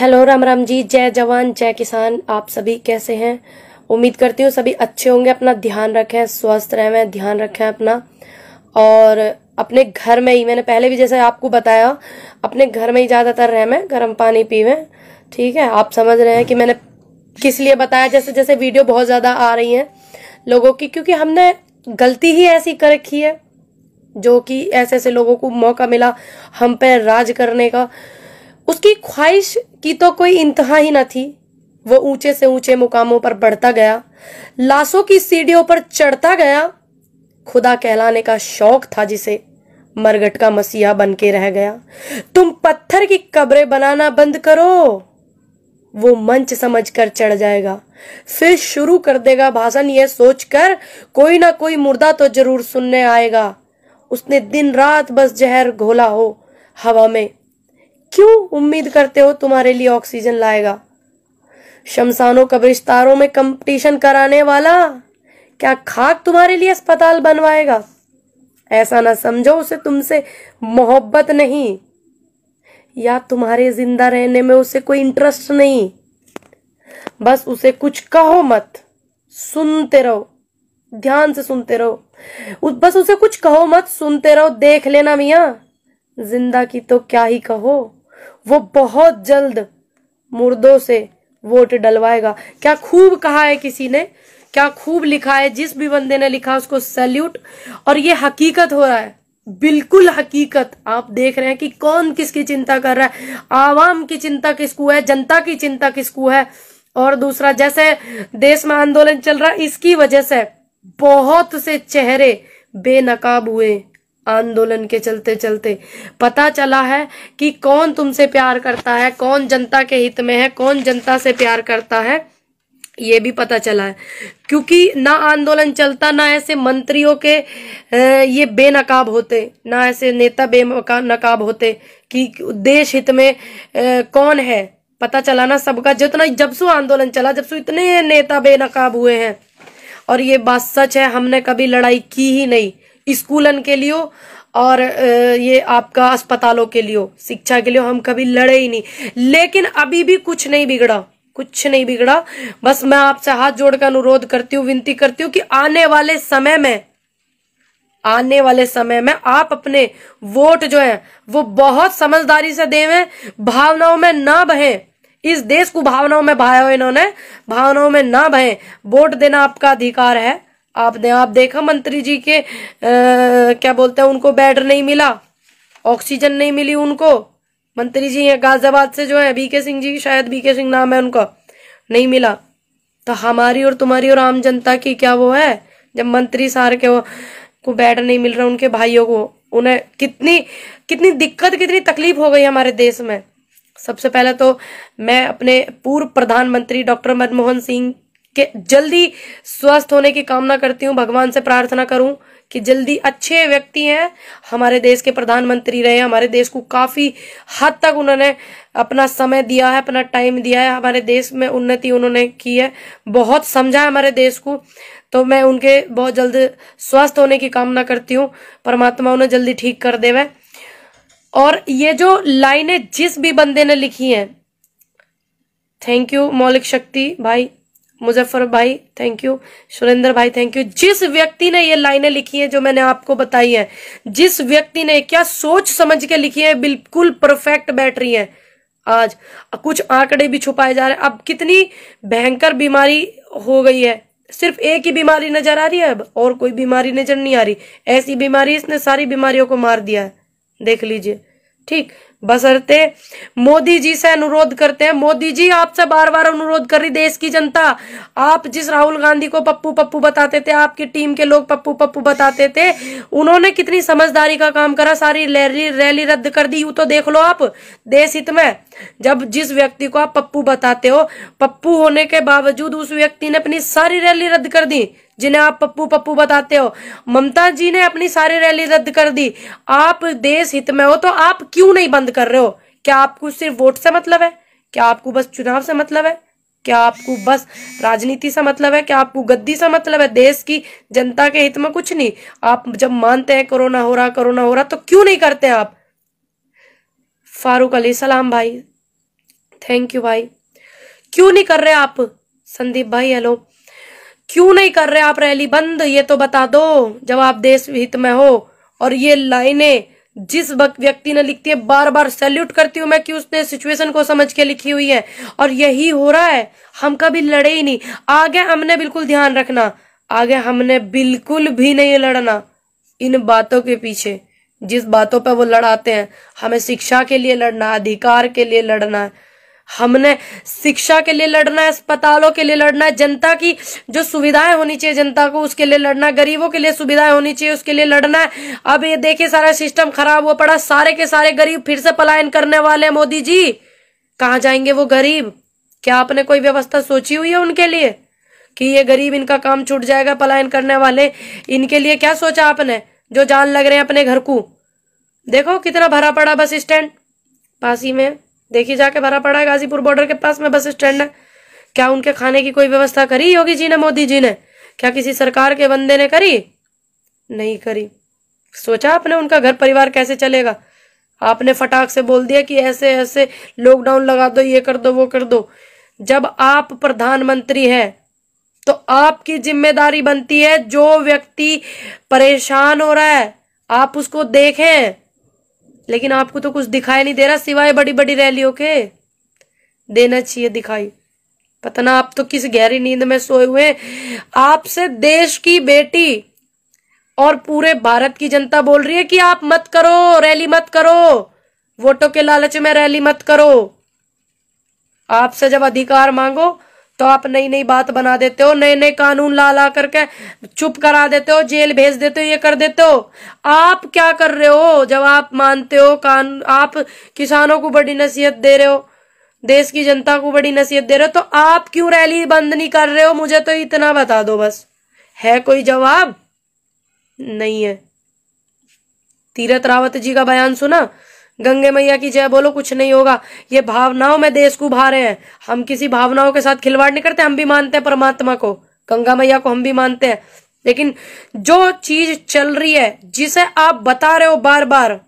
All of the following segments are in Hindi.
हेलो राम राम जी जय जवान जय किसान आप सभी कैसे हैं उम्मीद करती हूँ सभी अच्छे होंगे अपना ध्यान रखें स्वस्थ रहें ध्यान रखें अपना और अपने घर में ही मैंने पहले भी जैसे आपको बताया अपने घर में ही ज़्यादातर रहें गर्म पानी पीवें ठीक है आप समझ रहे हैं कि मैंने किस लिए बताया जैसे जैसे वीडियो बहुत ज़्यादा आ रही हैं लोगों की क्योंकि हमने गलती ही ऐसी कर रखी है जो कि ऐसे ऐसे लोगों को मौका मिला हम पे राज करने का उसकी ख्वाहिश की तो कोई इंतहा ही न थी वो ऊंचे से ऊंचे मुकामों पर बढ़ता गया लाशों की सीढ़ियों पर चढ़ता गया खुदा कहलाने का शौक था जिसे मरगट का मसीहा बन के रह गया तुम पत्थर की कब्रें बनाना बंद करो वो मंच समझकर चढ़ जाएगा फिर शुरू कर देगा भाषण यह सोचकर कोई ना कोई मुर्दा तो जरूर सुनने आएगा उसने दिन रात बस जहर घोला हो हवा में क्यों उम्मीद करते हो तुम्हारे लिए ऑक्सीजन लाएगा शमशानों कब्रिस्तारों में कंपटीशन कराने वाला क्या खाक तुम्हारे लिए अस्पताल बनवाएगा ऐसा ना समझो उसे तुमसे मोहब्बत नहीं या तुम्हारे जिंदा रहने में उसे कोई इंटरेस्ट नहीं बस उसे कुछ कहो मत सुनते रहो ध्यान से सुनते रहो बस उसे कुछ कहो मत सुनते रहो देख लेना मिया जिंदा की तो क्या ही कहो वो बहुत जल्द मुर्दों से वोट डलवाएगा क्या खूब कहा है किसी ने क्या खूब लिखा है जिस भी बंदे ने लिखा उसको सैल्यूट और ये हकीकत हो रहा है बिल्कुल हकीकत आप देख रहे हैं कि कौन किसकी चिंता कर रहा है आवाम की चिंता किसको है जनता की चिंता किसको है और दूसरा जैसे देश में आंदोलन चल रहा है इसकी वजह से बहुत से चेहरे बेनकाब हुए आंदोलन के चलते चलते पता चला है कि कौन तुमसे प्यार करता है कौन जनता के हित में है कौन जनता से प्यार करता है ये भी पता चला है क्योंकि ना आंदोलन चलता ना ऐसे मंत्रियों के ये बेनकाब होते ना ऐसे नेता बेनकाब होते कि देश हित में कौन है पता चला ना सबका जितना जब सो आंदोलन चला जब सो इतने नेता बेनकाब हुए हैं और ये बात सच है हमने कभी लड़ाई की ही नहीं स्कूलन के लिए और ये आपका अस्पतालों के लिए शिक्षा के लिए हम कभी लड़े ही नहीं लेकिन अभी भी कुछ नहीं बिगड़ा कुछ नहीं बिगड़ा बस मैं आपसे हाथ जोड़कर अनुरोध करती हूँ विनती करती हूँ कि आने वाले समय में आने वाले समय में आप अपने वोट जो है वो बहुत समझदारी से देवे भावनाओं में ना बहे इस देश को भावनाओं में भाया इन्होंने भावनाओं में ना बहे वोट देना आपका अधिकार है आपने आप देखा मंत्री जी के आ, क्या बोलते हैं उनको बेड नहीं मिला ऑक्सीजन नहीं मिली उनको मंत्री जी हैं गाजियाबाद से जो है बीके सिंह जी शायद बीके सिंह नाम है उनका नहीं मिला तो हमारी और तुम्हारी और आम जनता की क्या वो है जब मंत्री सार के वो को बेड नहीं मिल रहा उनके भाइयों को उन्हें कितनी कितनी दिक्कत कितनी तकलीफ हो गई हमारे देश में सबसे पहले तो मैं अपने पूर्व प्रधानमंत्री डॉक्टर मनमोहन सिंह कि जल्दी स्वस्थ होने की कामना करती हूँ भगवान से प्रार्थना करूँ कि जल्दी अच्छे व्यक्ति हैं हमारे देश के प्रधानमंत्री रहे हमारे देश को काफ़ी हद तक उन्होंने अपना समय दिया है अपना टाइम दिया है हमारे देश में उन्नति उन्होंने की है बहुत समझा है हमारे देश को तो मैं उनके बहुत जल्द स्वस्थ होने की कामना करती हूँ परमात्मा उन्हें जल्दी ठीक कर देवे और ये जो लाइनें जिस भी बंदे ने लिखी हैं थैंक यू मौलिक शक्ति भाई मुजफ्फर भाई थैंक यू सुरेंद्र भाई थैंक यू जिस व्यक्ति ने ये लाइनें लिखी हैं जो मैंने आपको बताई हैं जिस व्यक्ति ने क्या सोच समझ के लिखी है बिल्कुल परफेक्ट बैठ रही है आज कुछ आंकड़े भी छुपाए जा रहे हैं अब कितनी भयंकर बीमारी हो गई है सिर्फ एक ही बीमारी नजर आ रही है अब और कोई बीमारी नजर नहीं आ रही ऐसी बीमारी इसने सारी बीमारियों को मार दिया है देख लीजिए ठीक बसरते मोदी जी से अनुरोध करते हैं मोदी जी आपसे बार बार अनुरोध कर रही देश की जनता आप जिस राहुल गांधी को पप्पू पप्पू बताते थे आपकी टीम के लोग पप्पू पप्पू बताते थे उन्होंने कितनी समझदारी का काम करा सारी रैली रद्द कर दी यू तो देख लो आप देश हित में जब जिस व्यक्ति को आप पप्पू बताते हो पप्पू होने के बावजूद उस व्यक्ति ने अपनी सारी रैली रद्द कर दी जिन्हें आप पप्पू पप्पू बताते हो ममता जी ने अपनी सारी रैली रद्द कर दी आप देश हित में हो तो आप क्यों नहीं बंद कर रहे हो क्या आपको सिर्फ वोट से मतलब है क्या आपको बस चुनाव से मतलब है क्या आपको बस राजनीति से मतलब है क्या आपको गद्दी से मतलब है देश की जनता के हित में कुछ नहीं आप जब मानते हैं कोरोना हो रहा कोरोना हो रहा तो क्यों नहीं करते आप फारूक अली सलाम भाई थैंक यू भाई क्यों नहीं कर रहे आप संदीप भाई हेलो क्यों नहीं कर रहे आप रैली बंद ये तो बता दो जब आप देश हित में हो और ये लाइनें जिस व्यक्ति ने लिखती है बार बार सैल्यूट करती हूँ मैं कि उसने सिचुएशन को समझ के लिखी हुई है और यही हो रहा है हम कभी लड़े ही नहीं आगे हमने बिल्कुल ध्यान रखना आगे हमने बिल्कुल भी नहीं लड़ना इन बातों के पीछे जिस बातों पर वो लड़ाते हैं हमें शिक्षा के लिए लड़ना है अधिकार के लिए लड़ना है हमने शिक्षा के लिए लड़ना है अस्पतालों के लिए लड़ना है जनता की जो सुविधाएं होनी चाहिए जनता को उसके लिए लड़ना गरीबों के लिए सुविधाएं होनी चाहिए उसके लिए लड़ना है अब ये देखिए सारा सिस्टम खराब हुआ पड़ा सारे के सारे गरीब फिर से पलायन करने वाले हैं मोदी जी कहाँ जाएंगे वो गरीब क्या आपने कोई व्यवस्था सोची हुई है उनके लिए कि ये गरीब इनका काम छूट जाएगा पलायन करने वाले इनके लिए क्या सोचा आपने जो जान लग रहे हैं अपने घर को देखो कितना भरा पड़ा बस स्टैंड पास ही में देखिए जाके भरा पड़ा है गाजीपुर बॉर्डर के पास में बस स्टैंड है क्या उनके खाने की कोई व्यवस्था करी योगी जी ने मोदी जी ने क्या किसी सरकार के बंदे ने करी नहीं करी सोचा आपने उनका घर परिवार कैसे चलेगा आपने फटाक से बोल दिया कि ऐसे ऐसे लॉकडाउन लगा दो ये कर दो वो कर दो जब आप प्रधानमंत्री हैं तो आपकी जिम्मेदारी बनती है जो व्यक्ति परेशान हो रहा है आप उसको देखें लेकिन आपको तो कुछ दिखाई नहीं दे रहा सिवाय बड़ी बड़ी रैलियों के देना चाहिए दिखाई पता ना आप तो किस गहरी नींद में सोए हुए आपसे देश की बेटी और पूरे भारत की जनता बोल रही है कि आप मत करो रैली मत करो वोटों के लालच में रैली मत करो आपसे जब अधिकार मांगो तो आप नई नई बात बना देते हो नए नए कानून ला ला करके चुप करा देते हो जेल भेज देते हो ये कर देते हो आप क्या कर रहे हो जब आप मानते हो कान आप किसानों को बड़ी नसीहत दे रहे हो देश की जनता को बड़ी नसीहत दे रहे हो तो आप क्यों रैली बंद नहीं कर रहे हो मुझे तो इतना बता दो बस है कोई जवाब नहीं है तीरथ रावत जी का बयान सुना गंगे मैया की जय बोलो कुछ नहीं होगा ये भावनाओं में देश को भा रहे हैं हम किसी भावनाओं के साथ खिलवाड़ नहीं करते हम भी मानते हैं परमात्मा को गंगा मैया को हम भी मानते हैं लेकिन जो चीज चल रही है जिसे आप बता रहे हो बार बार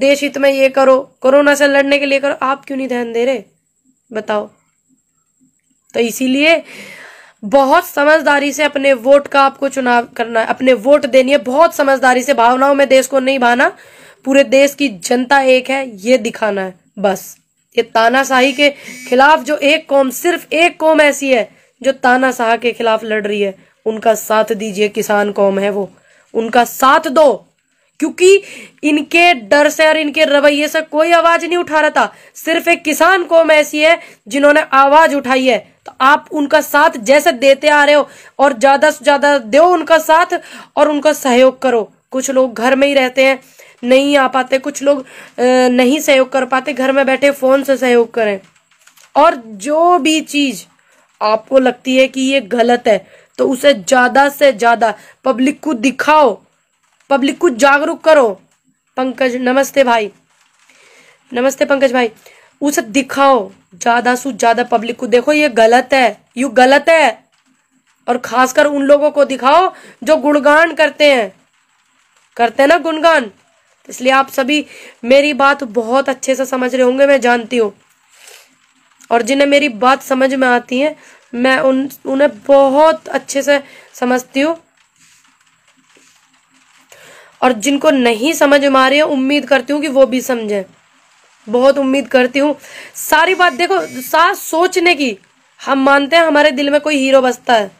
देश हित में ये करो कोरोना से लड़ने के लिए करो आप क्यों नहीं ध्यान दे रहे बताओ तो इसीलिए बहुत समझदारी से अपने वोट का आपको चुनाव करना है अपने वोट देनी है बहुत समझदारी से भावनाओं में देश को नहीं भाना पूरे देश की जनता एक है ये दिखाना है बस ये तानाशाही के खिलाफ जो एक कौम सिर्फ एक कौम ऐसी है जो तानाशाह के खिलाफ लड़ रही है उनका साथ दीजिए किसान कौम है वो उनका साथ दो क्योंकि इनके डर से और इनके रवैये से कोई आवाज नहीं उठा रहा था सिर्फ एक किसान कौम ऐसी है जिन्होंने आवाज उठाई है तो आप उनका साथ जैसे देते आ रहे हो और ज्यादा से ज्यादा दो उनका साथ और उनका सहयोग करो कुछ लोग घर में ही रहते हैं नहीं आ पाते कुछ लोग नहीं सहयोग कर पाते घर में बैठे फोन से सहयोग करें और जो भी चीज आपको लगती है कि ये गलत है तो उसे ज्यादा से ज्यादा पब्लिक को दिखाओ पब्लिक को जागरूक करो पंकज नमस्ते भाई नमस्ते पंकज भाई उसे दिखाओ ज्यादा से ज्यादा पब्लिक को देखो ये गलत है यू गलत है और खासकर उन लोगों को दिखाओ जो गुणगान करते हैं करते हैं ना गुणगान इसलिए आप सभी मेरी बात बहुत अच्छे से समझ रहे होंगे मैं जानती हूँ और जिन्हें मेरी बात समझ में आती है मैं उन उन्हें बहुत अच्छे से समझती हूँ और जिनको नहीं समझ में आ रही है उम्मीद करती हूँ कि वो भी समझे बहुत उम्मीद करती हूँ सारी बात देखो सा सोचने की हम मानते हैं हमारे दिल में कोई हीरो बसता है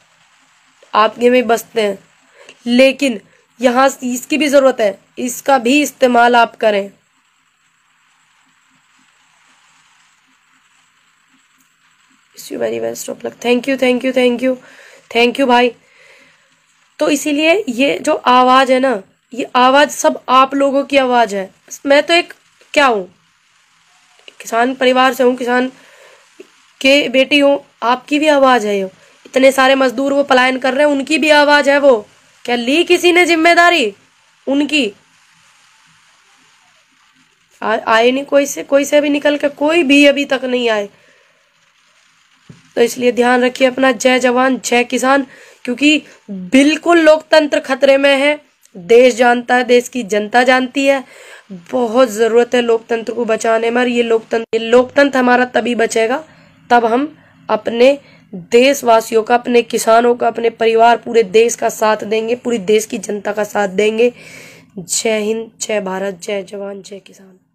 आपके में बसते हैं लेकिन यहाँ इसकी भी ज़रूरत है इसका भी इस्तेमाल आप करें यू वेरी वेल स्टॉप लग thank you thank you thank you thank you भाई तो इसीलिए ये जो आवाज़ है ना ये आवाज़ सब आप लोगों की आवाज़ है मैं तो एक क्या हूं किसान परिवार से हूं किसान के बेटी हूं आपकी भी आवाज़ है ये इतने सारे मजदूर वो पलायन कर रहे हैं उनकी भी आवाज़ है वो क्या ली किसी ने जिम्मेदारी उनकी आए नहीं कोई से कोई से भी निकल के कोई भी अभी तक नहीं आए तो इसलिए ध्यान रखिए अपना जय जवान जय किसान क्योंकि बिल्कुल लोकतंत्र खतरे में है देश जानता है देश की जनता जानती है बहुत ज़रूरत है लोकतंत्र को बचाने में और ये लोकतंत्र ये लोकतंत्र हमारा तभी बचेगा तब हम अपने देशवासियों का अपने किसानों का अपने परिवार पूरे देश का साथ देंगे पूरी देश की जनता का साथ देंगे जय हिंद जय भारत जय जवान जय किसान